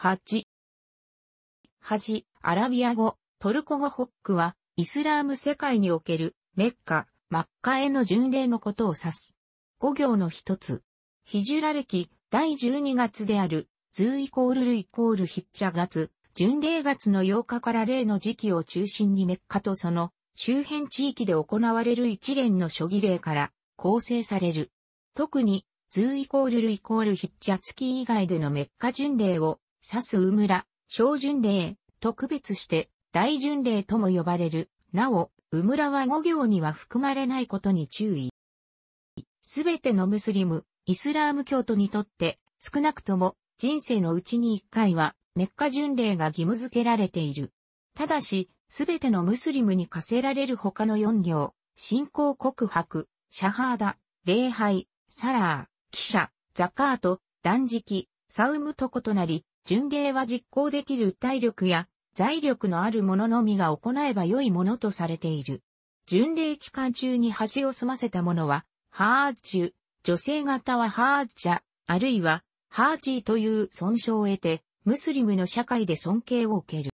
八。八。アラビア語、トルコ語ホックは、イスラーム世界における、メッカ、マッカへの巡礼のことを指す。五行の一つ。ヒジュラ歴、第十二月である、ズーイコールルイコールヒッチャ月、巡礼月の8日から例の時期を中心にメッカとその周辺地域で行われる一連の諸儀礼から構成される。特に、ズーイコールルイコールヒッチャ月以外でのメッカ巡礼をサスウら小巡礼、特別して大巡礼とも呼ばれる。なお、ウらは5行には含まれないことに注意。すべてのムスリム、イスラーム教徒にとって、少なくとも人生のうちに1回はメッカ巡礼が義務付けられている。ただし、すべてのムスリムに課せられる他の4行、信仰告白、シャハーダ、礼拝、サラー、記者、ザカート、断食、サウムと異なり、巡礼は実行できる体力や財力のある者のみが行えば良いものとされている。巡礼期間中に恥を済ませた者は、ハーチュ、女性型はハーチャ、あるいは、ハーチーという損傷を得て、ムスリムの社会で尊敬を受ける。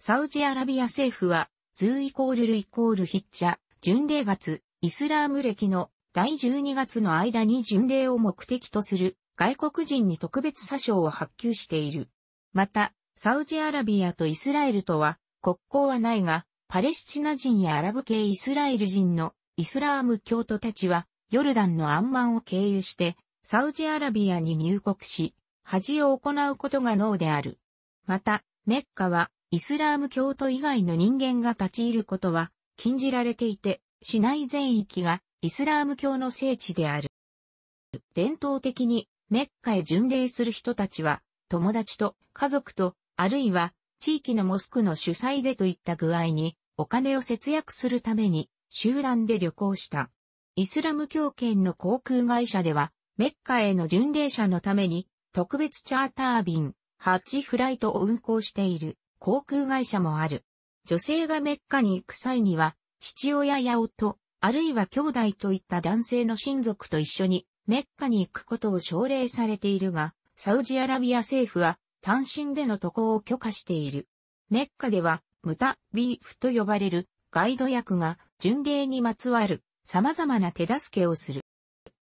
サウジアラビア政府は、ズーイコールルイコールヒッチャ、巡礼月、イスラーム歴の第12月の間に巡礼を目的とする外国人に特別詐称を発給している。また、サウジアラビアとイスラエルとは国交はないが、パレスチナ人やアラブ系イスラエル人のイスラーム教徒たちは、ヨルダンのアンマンを経由して、サウジアラビアに入国し、恥を行うことが脳である。また、メッカは、イスラーム教徒以外の人間が立ち入ることは禁じられていて、市内全域がイスラーム教の聖地である。伝統的にメッカへ巡礼する人たちは、友達と家族と、あるいは地域のモスクの主催でといった具合に、お金を節約するために、集団で旅行した。イスラム教圏の航空会社では、メッカへの巡礼者のために、特別チャーター便、8フライトを運航している航空会社もある。女性がメッカに行く際には、父親や夫、あるいは兄弟といった男性の親族と一緒にメッカに行くことを奨励されているが、サウジアラビア政府は単身での渡航を許可している。メッカでは、ムタ、ビーフと呼ばれるガイド役が巡礼にまつわる様々な手助けをする。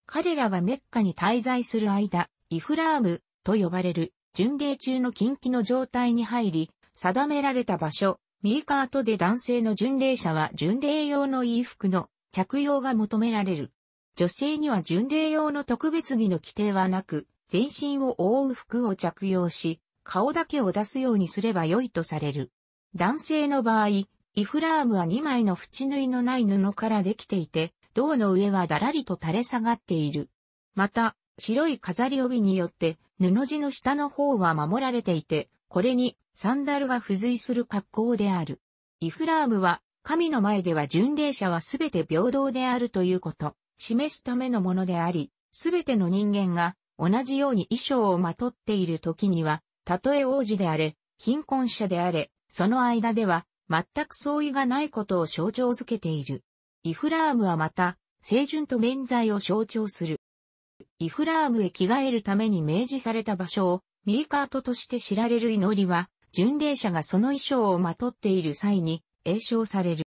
彼らがメッカに滞在する間、イフラームと呼ばれる巡礼中の禁忌の状態に入り、定められた場所、ミーカートで男性の巡礼者は巡礼用の衣服の着用が求められる。女性には巡礼用の特別着の規定はなく、全身を覆う服を着用し、顔だけを出すようにすれば良いとされる。男性の場合、イフラームは2枚の縁縫いのない布からできていて、胴の上はだらりと垂れ下がっている。また、白い飾り帯によって、布地の下の方は守られていて、これにサンダルが付随する格好である。イフラームは、神の前では巡礼者はすべて平等であるということ。示すためのものであり、すべての人間が同じように衣装をまとっている時には、たとえ王子であれ、貧困者であれ、その間では全く相違がないことを象徴づけている。イフラームはまた、清純と免罪を象徴する。イフラームへ着替えるために明示された場所を、ミーカートとして知られる祈りは、巡礼者がその衣装をまとっている際に、栄唱される。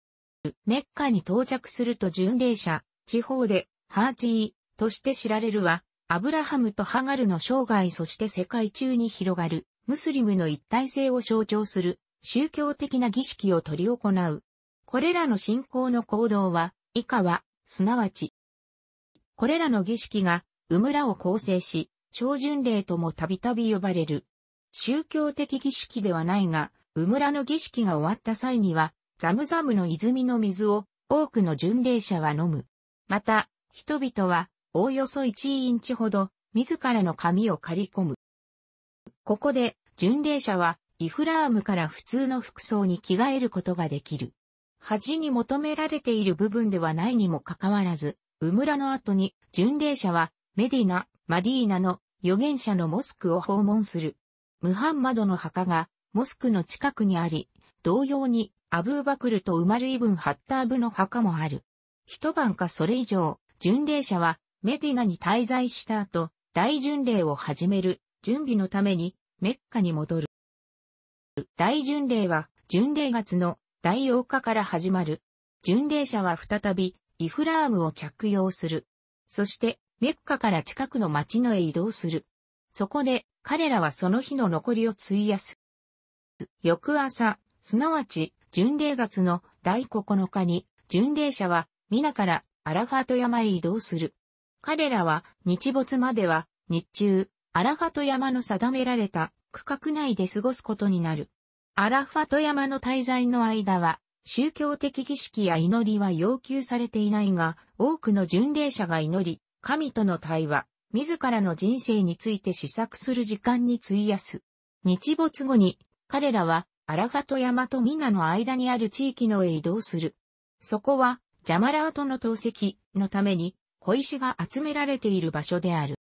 メッカに到着すると巡礼者、地方でハーチーとして知られるは、アブラハムとハガルの生涯そして世界中に広がるムスリムの一体性を象徴する宗教的な儀式を取り行う。これらの信仰の行動は、以下は、すなわち、これらの儀式が、ウムラを構成し、小巡礼ともたびたび呼ばれる。宗教的儀式ではないが、ウムラの儀式が終わった際には、ザムザムの泉の水を多くの巡礼者は飲む。また、人々は、おおよそ1インチほど、自らの髪を刈り込む。ここで、巡礼者は、イフラームから普通の服装に着替えることができる。恥に求められている部分ではないにもかかわらず、ウムラの後に、巡礼者は、メディナ、マディーナの預言者のモスクを訪問する。ムハンマドの墓が、モスクの近くにあり、同様に、アブーバクルとウマルイブン・ハッターブの墓もある。一晩かそれ以上、巡礼者はメディナに滞在した後、大巡礼を始める準備のためにメッカに戻る。大巡礼は巡礼月の第8日から始まる。巡礼者は再びイフラームを着用する。そしてメッカから近くの町のへ移動する。そこで彼らはその日の残りを費やす。翌朝、すなわち巡礼月の第9日に巡礼者は皆からアラファト山へ移動する。彼らは日没までは日中、アラファト山の定められた区画内で過ごすことになる。アラファト山の滞在の間は、宗教的儀式や祈りは要求されていないが、多くの巡礼者が祈り、神との対話、自らの人生について試作する時間に費やす。日没後に、彼らは、アラファト山とミナの間にある地域のへ移動する。そこは、ジャマラートの投石のために小石が集められている場所である。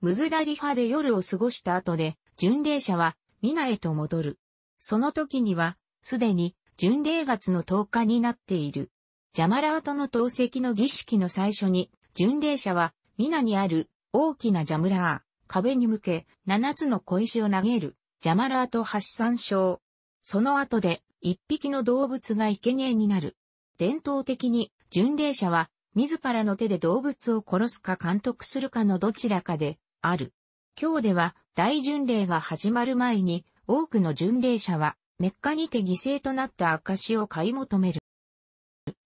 ムズダリファで夜を過ごした後で、巡礼者はミナへと戻る。その時には、すでに巡礼月の10日になっている。ジャマラートの投石の儀式の最初に、巡礼者はミナにある大きなジャムラー、壁に向け7つの小石を投げる、ジャマラート発散症。その後で一匹の動物が生贄になる。伝統的に巡礼者は自らの手で動物を殺すか監督するかのどちらかである。今日では大巡礼が始まる前に多くの巡礼者はメッカにて犠牲となった証を買い求める。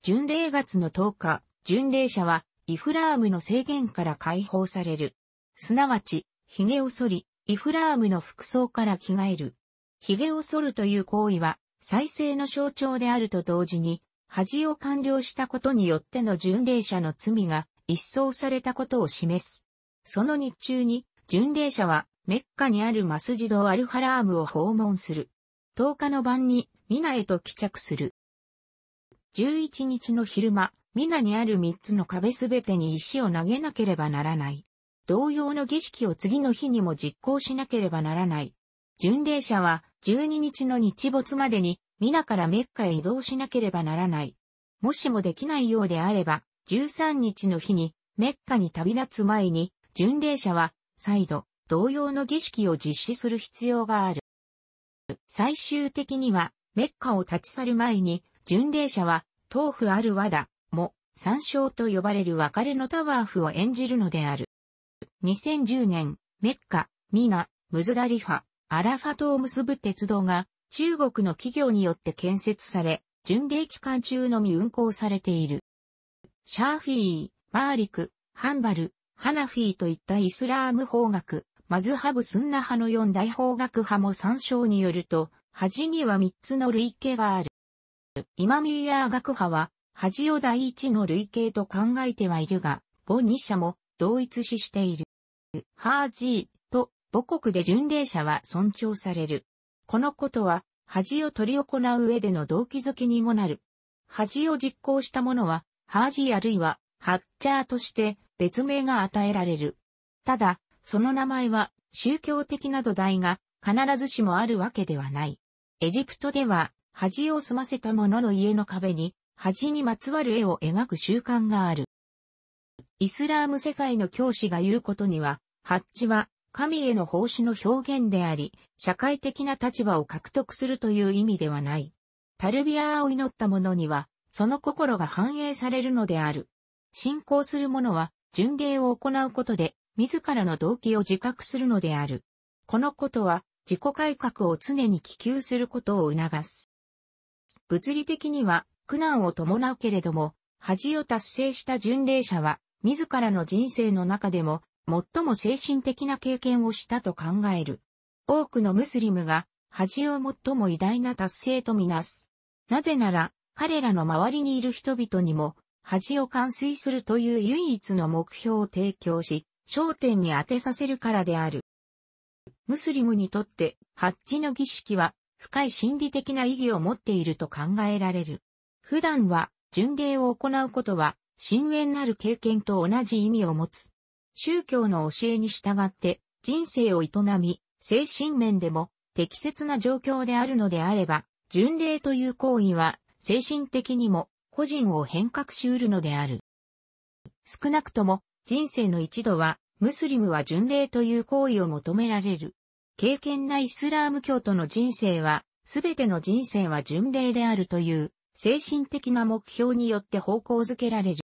巡礼月の10日、巡礼者はイフラームの制限から解放される。すなわち、髭を剃り、イフラームの服装から着替える。髭を剃るという行為は再生の象徴であると同時に、恥を完了したことによっての巡礼者の罪が一掃されたことを示す。その日中に、巡礼者はメッカにあるマスジドアルハラームを訪問する。10日の晩にミナへと帰着する。11日の昼間、ミナにある3つの壁すべてに石を投げなければならない。同様の儀式を次の日にも実行しなければならない。巡礼者は12日の日没までに皆からメッカへ移動しなければならない。もしもできないようであれば、13日の日にメッカに旅立つ前に、巡礼者は再度同様の儀式を実施する必要がある。最終的にはメッカを立ち去る前に、巡礼者は豆腐ある和田も参照と呼ばれる別れのタワーフを演じるのである。2010年、メッカ、ミナ、ムズダリファ、アラファトを結ぶ鉄道が中国の企業によって建設され、巡礼期間中のみ運行されている。シャーフィー、マーリク、ハンバル、ハナフィーといったイスラーム法学、マズハブスンナ派の四大法学派も参照によると、恥には三つの類型がある。イマミーヤー学派は、恥を第一の類型と考えてはいるが、後二者も同一視している。ハージーと母国で巡礼者は尊重される。このことは、恥を取り行う上での動機づけにもなる。恥を実行した者は、ハージあるいは、ハッチャーとして別名が与えられる。ただ、その名前は宗教的な土台が必ずしもあるわけではない。エジプトでは、恥を済ませた者の家の壁に、恥にまつわる絵を描く習慣がある。イスラーム世界の教師が言うことには、ハッチは神への奉仕の表現であり、社会的な立場を獲得するという意味ではない。タルビアを祈った者には、その心が反映されるのである。信仰する者は、巡礼を行うことで、自らの動機を自覚するのである。このことは、自己改革を常に希求することを促す。物理的には、苦難を伴うけれども、恥を達成した巡礼者は、自らの人生の中でも最も精神的な経験をしたと考える。多くのムスリムが恥を最も偉大な達成とみなす。なぜなら、彼らの周りにいる人々にも、恥を完遂するという唯一の目標を提供し、焦点に当てさせるからである。ムスリムにとって、ハッジの儀式は、深い心理的な意義を持っていると考えられる。普段は、巡礼を行うことは、深淵なる経験と同じ意味を持つ。宗教の教えに従って人生を営み、精神面でも適切な状況であるのであれば、巡礼という行為は精神的にも個人を変革し得るのである。少なくとも人生の一度はムスリムは巡礼という行為を求められる。経験なイスラーム教徒の人生は、すべての人生は巡礼であるという精神的な目標によって方向づけられる。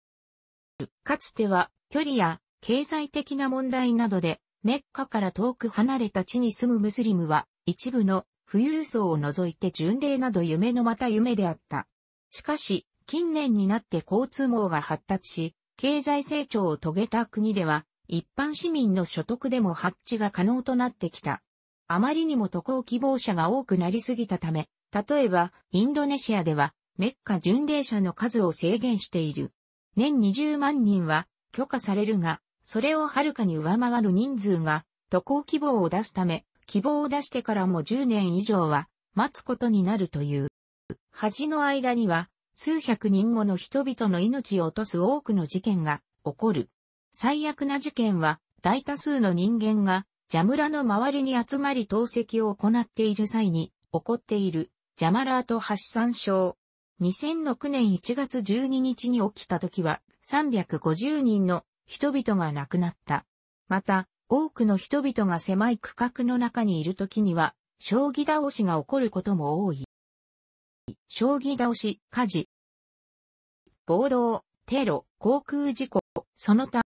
かつては距離や経済的な問題などで、メッカから遠く離れた地に住むムスリムは、一部の富裕層を除いて巡礼など夢のまた夢であった。しかし、近年になって交通網が発達し、経済成長を遂げた国では、一般市民の所得でも発地が可能となってきた。あまりにも渡航希望者が多くなりすぎたため、例えば、インドネシアでは、メッカ巡礼者の数を制限している。年20万人は許可されるが、それをはるかに上回る人数が渡航希望を出すため、希望を出してからも10年以上は待つことになるという。恥の間には数百人もの人々の命を落とす多くの事件が起こる。最悪な事件は大多数の人間がジャムラの周りに集まり投石を行っている際に起こっているジャマラート発散症。2006年1月12日に起きた時は350人の人々が亡くなった。また、多くの人々が狭い区画の中にいる時には、将棋倒しが起こることも多い。将棋倒し、火事、暴動、テロ、航空事故、その他、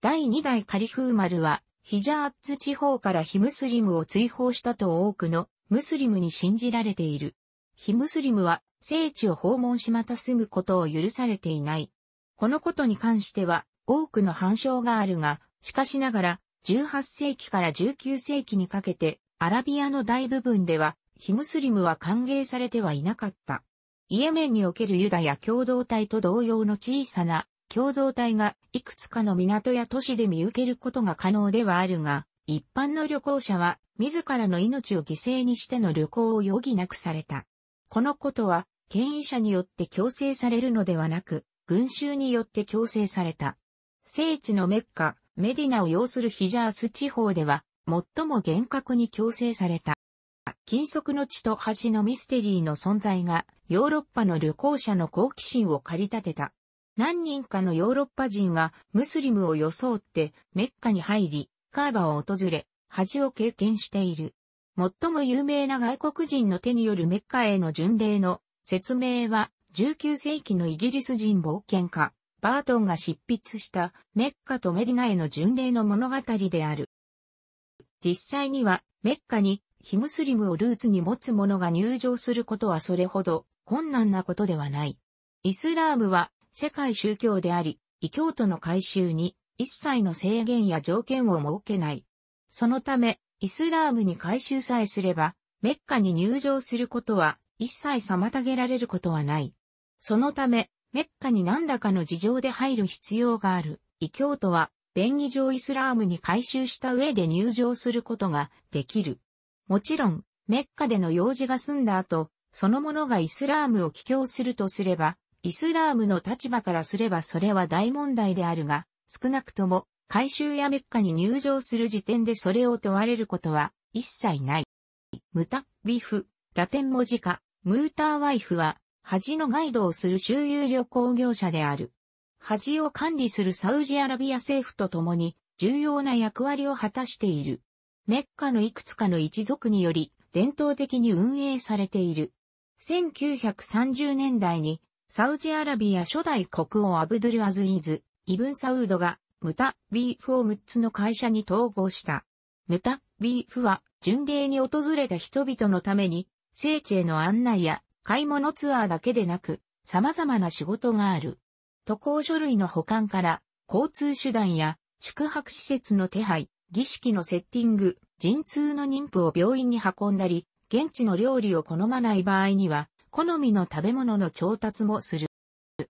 第2代カリフーマルは、ヒジャーッツ地方からヒムスリムを追放したと多くのムスリムに信じられている。ヒムスリムは聖地を訪問しまた住むことを許されていない。このことに関しては多くの反証があるが、しかしながら、18世紀から19世紀にかけて、アラビアの大部分では、ヒムスリムは歓迎されてはいなかった。イエメンにおけるユダヤ共同体と同様の小さな共同体がいくつかの港や都市で見受けることが可能ではあるが、一般の旅行者は自らの命を犠牲にしての旅行を余儀なくされた。このことは、権威者によって強制されるのではなく、群衆によって強制された。聖地のメッカ、メディナを要するヒジャース地方では、最も厳格に強制された。禁足の地と恥のミステリーの存在が、ヨーロッパの旅行者の好奇心を駆り立てた。何人かのヨーロッパ人がムスリムを装ってメッカに入り、カーバを訪れ、恥を経験している。最も有名な外国人の手によるメッカへの巡礼の説明は19世紀のイギリス人冒険家、バートンが執筆したメッカとメディナへの巡礼の物語である。実際にはメッカにヒムスリムをルーツに持つ者が入場することはそれほど困難なことではない。イスラームは世界宗教であり、異教徒の改宗に一切の制限や条件を設けない。そのため、イスラームに改宗さえすれば、メッカに入場することは一切妨げられることはない。そのため、メッカに何らかの事情で入る必要がある。異教徒は、便宜上イスラームに改収した上で入場することができる。もちろん、メッカでの用事が済んだ後、その者がイスラームを帰郷するとすれば、イスラームの立場からすればそれは大問題であるが、少なくとも、改収やメッカに入場する時点でそれを問われることは一切ない。ムタ、ビフ、ラテン文字化、ムーターワイフは、恥のガイドをする周遊旅行業者である。恥を管理するサウジアラビア政府と共に重要な役割を果たしている。メッカのいくつかの一族により伝統的に運営されている。1930年代にサウジアラビア初代国王アブドゥルアズイズ、イブンサウードがムタ・ビーフを6つの会社に統合した。ムタ・ビーフは巡礼に訪れた人々のために聖地への案内や買い物ツアーだけでなく、様々な仕事がある。渡航書類の保管から、交通手段や宿泊施設の手配、儀式のセッティング、陣痛の妊婦を病院に運んだり、現地の料理を好まない場合には、好みの食べ物の調達もする。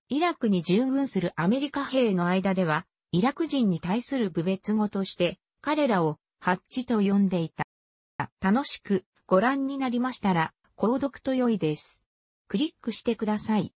イラクに従軍するアメリカ兵の間では、イラク人に対する部別語として、彼らをハッチと呼んでいた。楽しくご覧になりましたら、購読と良いです。クリックしてください。